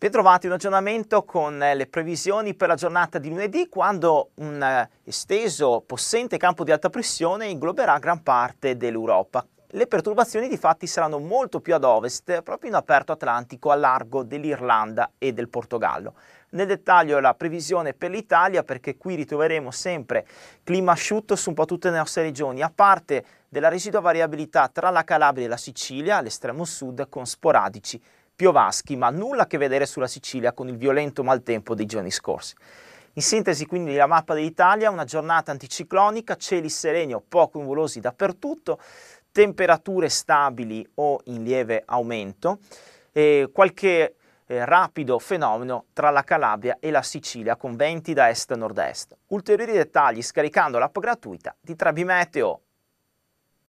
Bentrovati un aggiornamento con eh, le previsioni per la giornata di lunedì quando un eh, esteso possente campo di alta pressione ingloberà gran parte dell'Europa. Le perturbazioni di fatti saranno molto più ad ovest, proprio in aperto atlantico a largo dell'Irlanda e del Portogallo. Nel dettaglio la previsione per l'Italia perché qui ritroveremo sempre clima asciutto su un po' tutte le nostre regioni, a parte della residua variabilità tra la Calabria e la Sicilia, all'estremo sud, con sporadici piovaschi, ma nulla a che vedere sulla Sicilia con il violento maltempo dei giorni scorsi. In sintesi quindi la mappa dell'Italia, una giornata anticiclonica, cieli sereni o poco nuvolosi dappertutto, temperature stabili o in lieve aumento, e qualche eh, rapido fenomeno tra la Calabria e la Sicilia con venti da est a nord-est. Ulteriori dettagli scaricando l'app gratuita di Trabimeteo.